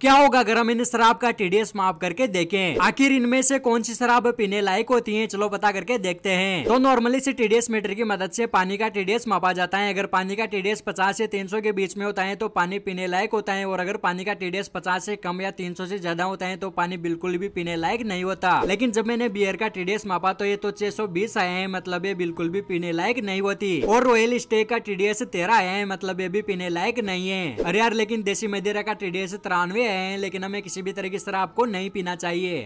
क्या होगा अगर हम इन शराब का टीडीएस माफ करके देखें आखिर इनमें से कौन सी शराब पीने लायक होती है चलो पता करके देखते हैं तो नॉर्मली से टीडीएस मीटर की मदद से पानी का टीडीएस मापा जाता है अगर पानी का टीडीएस 50 से 300 के बीच में होता है तो पानी पीने लायक होता है और अगर पानी का टीडीएस 50 से कम या 300 से ज्यादा होता है तो पानी बिल्कुल भी पीने लायक नहीं होता लेकिन जब मैंने बियर का टीडीएस मापा तो ये तो छह आया है मतलब ये बिल्कुल भी पीने लायक नहीं होती और रॉयल स्टेक का टीडीएस तेरह आया है मतलब ये भी पीने लायक नहीं है अरे यार लेकिन देसी मदिरा का टीडीएस तिरानवे गए हैं लेकिन हमें किसी भी तरीके की शराब को नहीं पीना चाहिए